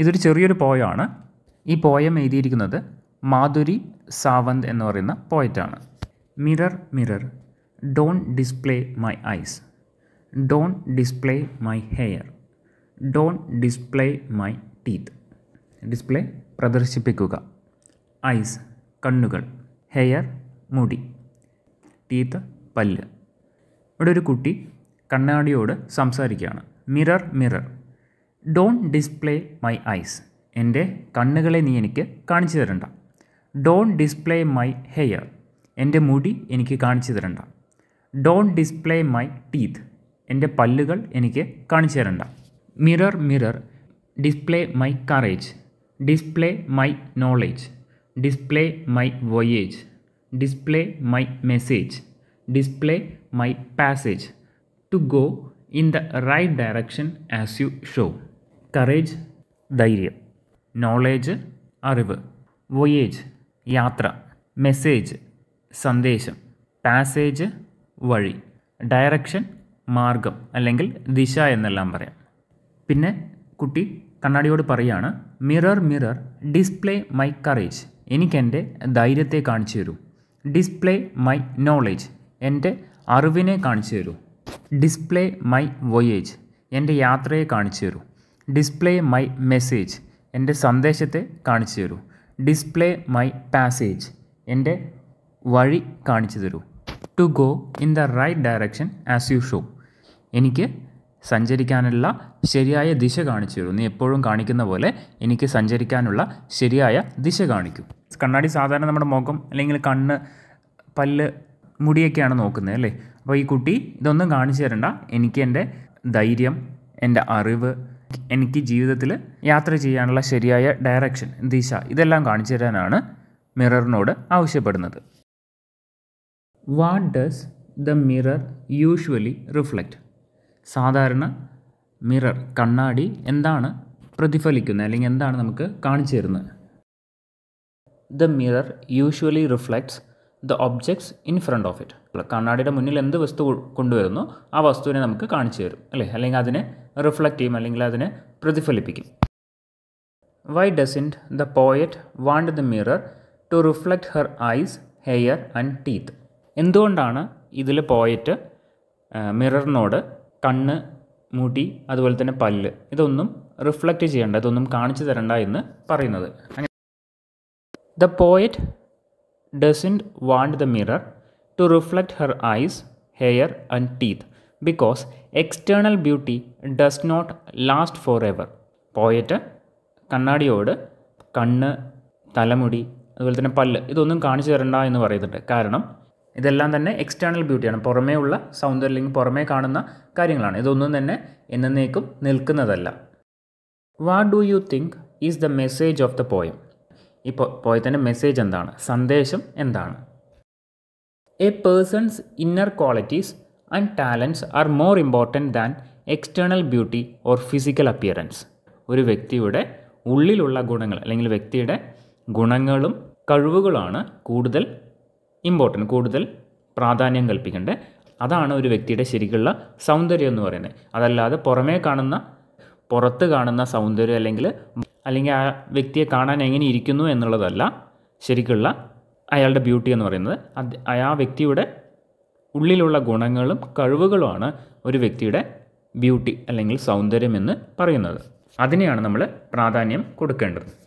ഇതൊരു ചെറിയൊരു പോയമാണ് ഈ പോയം എഴുതിയിരിക്കുന്നത് മാധുരി സാവന്ത് എന്ന് പറയുന്ന പോയറ്റാണ് mirror mirror don't display my eyes don't display my hair don't display my teeth display പ്രദർശിപ്പിക്കുക ഐസ് കണ്ണുകൾ ഹെയർ മുടി ടീത്ത് പല്ല് ഇവിടെ ഒരു കുട്ടി കണ്ണാടിയോട് സംസാരിക്കുകയാണ് mirror mirror don't display my eyes എൻ്റെ കണ്ണുകളെ നീ എനിക്ക് കാണിച്ചു തരണ്ട ഡോൺ ഡിസ്പ്ലേ മൈ ഹെയർ എൻ്റെ മുടി എനിക്ക് കാണിച്ചു തരണ്ട ഡോൺ ഡിസ്പ്ലേ മൈ ടീത്ത് എൻ്റെ പല്ലുകൾ എനിക്ക് കാണിച്ചു തരണ്ട mirror mirror display my courage display my knowledge display my voyage display my message display my passage to go in the right direction as you show courage ധൈര്യം knowledge അറിവ് voyage യാത്ര message സന്ദേശം passage വഴി direction മാർഗം അല്ലെങ്കിൽ ദിശ എന്നെല്ലാം പറയാം പിന്നെ കുട്ടി കണ്ണാടിയോട് പറയാണ് mirror mirror display my courage എനിക്കെൻ്റെ ധൈര്യത്തെ കാണിച്ചു തരൂ ഡിസ്പ്ലേ മൈ നോളേജ് എൻ്റെ അറിവിനെ കാണിച്ചു തരൂ ഡിസ്പ്ലേ മൈ വൊയേജ് എൻ്റെ യാത്രയെ കാണിച്ചു തരൂ ഡിസ്പ്ലേ മൈ മെസ്സേജ് എൻ്റെ സന്ദേശത്തെ കാണിച്ചു തരൂ ഡിസ്പ്ലേ മൈ പാസേജ് എൻ്റെ വഴി കാണിച്ചു തരൂ to go in the right direction as you show എനിക്ക് സഞ്ചരിക്കാനുള്ള ശരിയായ ദിശ കാണിച്ചു തരൂ നീ എപ്പോഴും കാണിക്കുന്ന പോലെ എനിക്ക് സഞ്ചരിക്കാനുള്ള ശരിയായ ദിശ കാണിക്കൂ കണ്ണാടി സാധാരണ നമ്മുടെ മുഖം അല്ലെങ്കിൽ കണ്ണ് പല്ല് മുടിയൊക്കെയാണ് നോക്കുന്നത് അല്ലേ അപ്പോൾ ഈ കുട്ടി ഇതൊന്നും കാണിച്ചു തരണ്ട എനിക്ക് എൻ്റെ ധൈര്യം എൻ്റെ അറിവ് എനിക്ക് ജീവിതത്തിൽ യാത്ര ചെയ്യാനുള്ള ശരിയായ ഡയറക്ഷൻ ദിശ ഇതെല്ലാം കാണിച്ചു തരാനാണ് മിററിനോട് ആവശ്യപ്പെടുന്നത് what does the mirror usually reflect സാധാരണ മിറർ കണ്ണാടി എന്താണ് പ്രതിഫലിക്കുന്നത് അല്ലെങ്കിൽ എന്താണ് നമുക്ക് കാണിച്ചു തരുന്നത് the mirror usually reflects the objects in front of it കണ്ണാടിയുടെ മുന്നിൽ എന്ത് വസ്തു കൊണ്ടുവരുന്നു ആ വസ്തുവിനെ നമുക്ക് കാണിച്ചു തരും അല്ലേ അല്ലെങ്കിൽ അതിനെ റിഫ്ലക്റ്റ് ചെയ്യും അല്ലെങ്കിൽ അതിനെ പ്രതിഫലിപ്പിക്കും why doesn't the poet want the mirror to reflect her eyes hair and teeth എന്തുകൊണ്ടാണ് ഇതിൽ പോയറ്റ് മിററിനോട് കണ്ണ് മൂട്ടി അതുപോലെ തന്നെ പല്ല് ഇതൊന്നും റിഫ്ലക്റ്റ് ചെയ്യേണ്ട ഇതൊന്നും കാണിച്ചു തരണ്ട എന്ന് പറയുന്നത് the poet doesn't want the mirror to reflect her eyes, hair, and teeth because external beauty does not last forever poet കണ്ണാടിയോട് കണ്ണ് തലമുടി അതുപോലെ തന്നെ പല്ല് ഇതൊന്നും കാണിച്ചു തരണ്ട എന്ന് പറയുന്നുണ്ട് കാരണം ഇതെല്ലാം തന്നെ എക്സ്റ്റേണൽ ബ്യൂട്ടിയാണ് പുറമേ ഉള്ള സൗന്ദര്യം അല്ലെങ്കിൽ പുറമേ കാണുന്ന കാര്യങ്ങളാണ് ഇതൊന്നും തന്നെ എന്നേക്കും നിൽക്കുന്നതല്ല what do you think is the message of the poem ഈ തന്നെ മെസ്സേജ് എന്താണ് സന്ദേശം എന്താണ് a person's inner qualities and talents are more important than external beauty or physical appearance ഒരു വ്യക്തിയുടെ ഉള്ളിലുള്ള ഗുണങ്ങൾ അല്ലെങ്കിൽ വ്യക്തിയുടെ ഗുണങ്ങളും കഴിവുകളാണ് കൂടുതൽ ഇമ്പോർട്ടൻ്റ് കൂടുതൽ പ്രാധാന്യം കൽപ്പിക്കേണ്ടത് അതാണ് ഒരു വ്യക്തിയുടെ ശരിക്കുള്ള സൗന്ദര്യം എന്ന് പറയുന്നത് അതല്ലാതെ പുറമേ കാണുന്ന പുറത്ത് കാണുന്ന സൗന്ദര്യം അല്ലെങ്കിൽ അല്ലെങ്കിൽ ആ വ്യക്തിയെ കാണാൻ എങ്ങനെ ഇരിക്കുന്നു എന്നുള്ളതല്ല ശരിക്കുള്ള അയാളുടെ ബ്യൂട്ടി എന്ന് പറയുന്നത് അത് ആ വ്യക്തിയുടെ ഉള്ളിലുള്ള ഗുണങ്ങളും കഴിവുകളുമാണ് ഒരു വ്യക്തിയുടെ ബ്യൂട്ടി അല്ലെങ്കിൽ സൗന്ദര്യം എന്ന് പറയുന്നത് അതിനെയാണ് നമ്മൾ പ്രാധാന്യം കൊടുക്കേണ്ടത്